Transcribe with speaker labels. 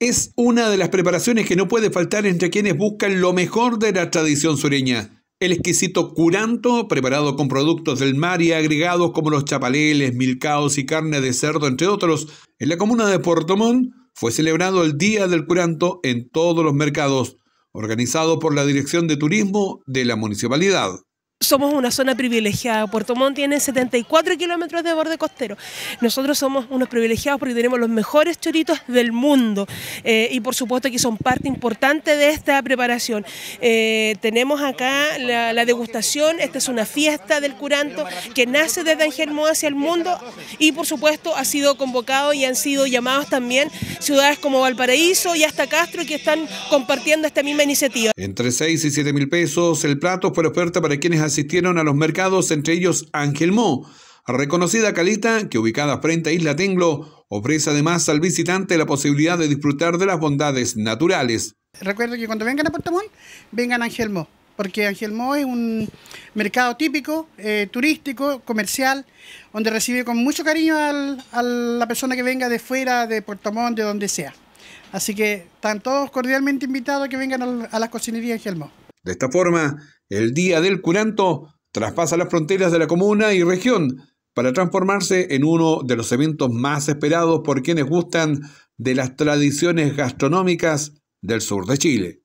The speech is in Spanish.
Speaker 1: es una de las preparaciones que no puede faltar entre quienes buscan lo mejor de la tradición sureña. El exquisito curanto, preparado con productos del mar y agregados como los chapaleles, milcaos y carne de cerdo, entre otros, en la comuna de Puerto Montt fue celebrado el Día del Curanto en todos los mercados, organizado por la Dirección de Turismo de la Municipalidad
Speaker 2: somos una zona privilegiada. Puerto Montt tiene 74 kilómetros de borde costero. Nosotros somos unos privilegiados porque tenemos los mejores choritos del mundo eh, y por supuesto que son parte importante de esta preparación. Eh, tenemos acá la, degustación, esta es una fiesta del curanto que nace desde Angelmo hacia el mundo y por supuesto ha sido convocado y han sido llamados también ciudades como Valparaíso y hasta Castro que están compartiendo esta misma iniciativa.
Speaker 1: Entre 6 y 7 mil pesos el plato fue la oferta para quienes asistieron a los mercados, entre ellos Ángel Mó, reconocida calita que ubicada frente a Isla Tenglo ofrece además al visitante la posibilidad de disfrutar de las bondades naturales.
Speaker 3: Recuerdo que cuando vengan a Puerto Montt, vengan a Ángel porque Angelmo es un mercado típico, eh, turístico, comercial, donde recibe con mucho cariño a la persona que venga de fuera, de Puerto Montt, de donde sea. Así que están todos cordialmente invitados a que vengan a las cocinerías Angelmo.
Speaker 1: De esta forma, el Día del Curanto traspasa las fronteras de la comuna y región para transformarse en uno de los eventos más esperados por quienes gustan de las tradiciones gastronómicas del sur de Chile.